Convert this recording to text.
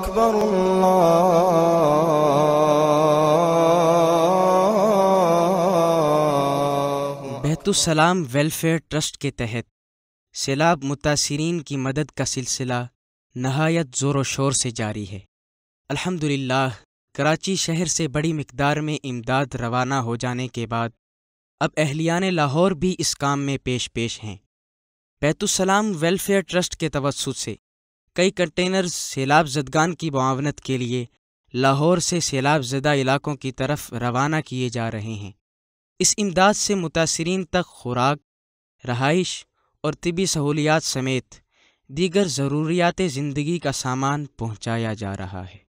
أكبر الله बैतुसलाम welfare trust के तहत सैलाब मुतासरीन की मदद का सिलसिला नहायत ज़ोर व शोर से जारी है अल्हम्दुलिल्लाह कराची शहर से बड़ी मकदार में इमदाद रवाना हो जाने के बाद अब अहलियान लाहौर भी इस काम में पेश पेश हैं बैतुसलाम वेलफेयर ट्रस्ट के तवसत से कई कंटेनर सैलाब जदगान की मावनत के लिए लाहौर से सैलाब जदा इलाकों की तरफ रवाना किए जा रहे हैं इस इमदाद से मुतासरीन तक खुराक रहाइश और तबी सहूलियात समेत दीगर ज़रूरियात ज़िंदगी का सामान पहुँचाया जा रहा है